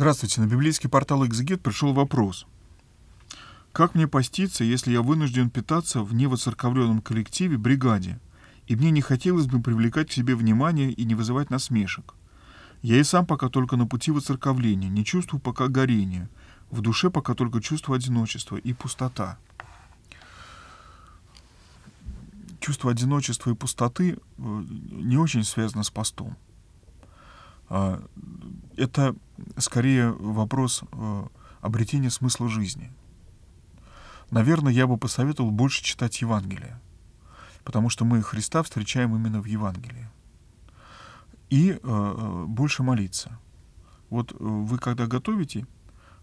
Здравствуйте. На библейский портал «Экзегет» пришел вопрос. Как мне поститься, если я вынужден питаться в невоцерковленном коллективе, бригаде, и мне не хотелось бы привлекать к себе внимание и не вызывать насмешек? Я и сам пока только на пути воцерковления, не чувствую пока горения, в душе пока только чувство одиночества и пустота. Чувство одиночества и пустоты э, не очень связано с постом а, это скорее вопрос э, обретения смысла жизни. Наверное, я бы посоветовал больше читать Евангелие, потому что мы Христа встречаем именно в Евангелии. И э, э больше молиться. Вот э, вы когда готовите,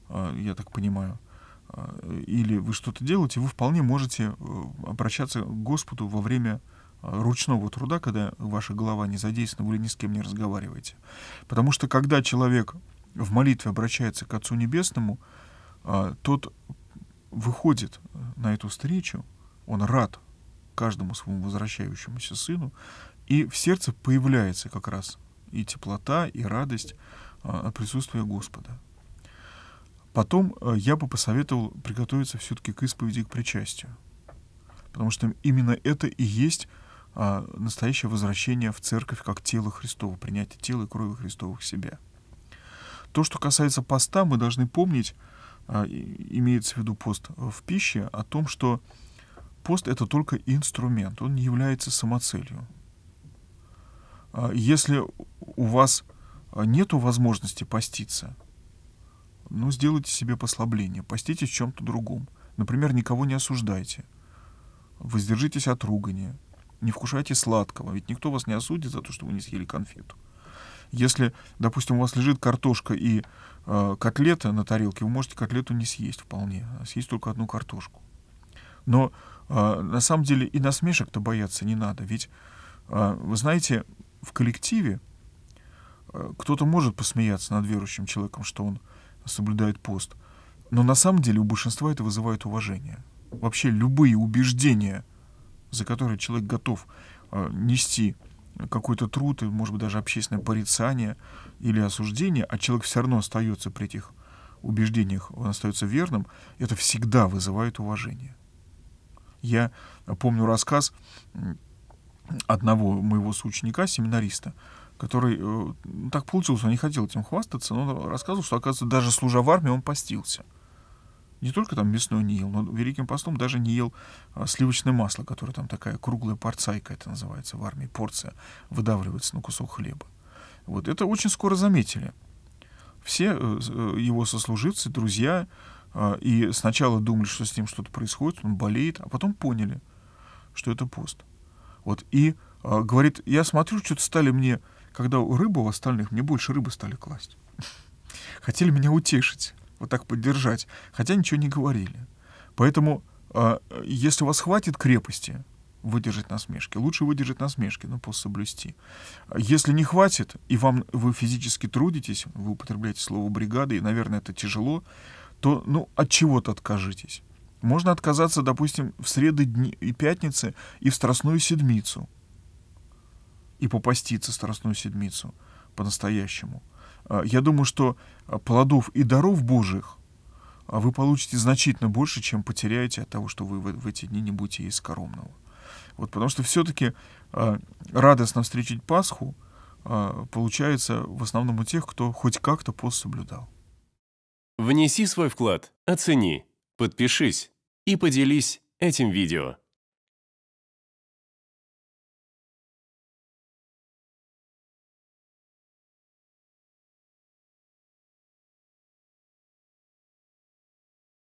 э, я так понимаю, э, или вы что-то делаете, вы вполне можете обращаться к Господу во время ручного труда, когда ваша голова не задействована, вы ни с кем не разговариваете. Потому что когда человек в молитве обращается к Отцу Небесному, а, тот выходит на эту встречу, он рад каждому своему возвращающемуся сыну, и в сердце появляется как раз и теплота, и радость а, от присутствия Господа. Потом а, я бы посоветовал приготовиться все-таки к исповеди и к причастию. Потому что именно это и есть а, настоящее возвращение в церковь как тело Христова, принятие тела и крови Христовых в себя. То, что касается поста, мы должны помнить, а, имеется в виду пост в пище, о том, что пост это только инструмент, он не является самоцелью. А, если у вас нет возможности поститься, ну, сделайте себе послабление, поститесь в чем-то другом. Например, никого не осуждайте, воздержитесь от ругания, не вкушайте сладкого, ведь никто вас не осудит за то, что вы не съели конфету. Если, допустим, у вас лежит картошка и э, котлета на тарелке, вы можете котлету не съесть вполне, а съесть только одну картошку. Но э, на самом деле и насмешек-то бояться не надо, ведь, э, вы знаете, в коллективе э, кто-то может посмеяться над верующим человеком, что он соблюдает пост, но на самом деле у большинства это вызывает уважение. Вообще любые убеждения – за которые человек готов э, нести какой-то труд, и, может быть, даже общественное порицание или осуждение, а человек все равно остается при этих убеждениях, он остается верным, это всегда вызывает уважение. Я помню рассказ одного моего соученика, семинариста, который ну, так получилось, он не хотел этим хвастаться, но он рассказывал, что, оказывается, даже служа в армии, он постился не только там мясную не ел, но Великим постом даже не ел а, сливочное масло, которое там такая круглая порцайка, это называется в армии, порция, выдавливается на кусок хлеба. Вот это очень скоро заметили. Все э, э его сослуживцы, друзья, э, и сначала думали, что с ним что-то происходит, он болеет, а потом поняли, что это пост. Вот, и э, говорит, я смотрю, что-то стали мне, когда рыба у остальных, мне больше рыбы стали класть. Хотели меня утешить вот так поддержать, хотя ничего не говорили. Поэтому, э, если у вас хватит крепости выдержать насмешки, лучше выдержать насмешки, но ну, просто Если не хватит, и вам вы физически трудитесь, вы употребляете слово бригады, и, наверное, это тяжело, то ну, от чего-то откажитесь. Можно отказаться, допустим, в среды дни и пятницы и в Страстную Седмицу. И попаститься Страстную Седмицу по-настоящему – а, я думаю, что а, плодов и даров Божьих а, вы получите значительно больше, чем потеряете от того, что вы в эти дни не будете есть коромного. Вот, потому что все-таки радостно встретить Пасху получается в основном у тех, кто хоть как-то пост соблюдал. Внеси свой вклад, оцени, подпишись и поделись этим видео.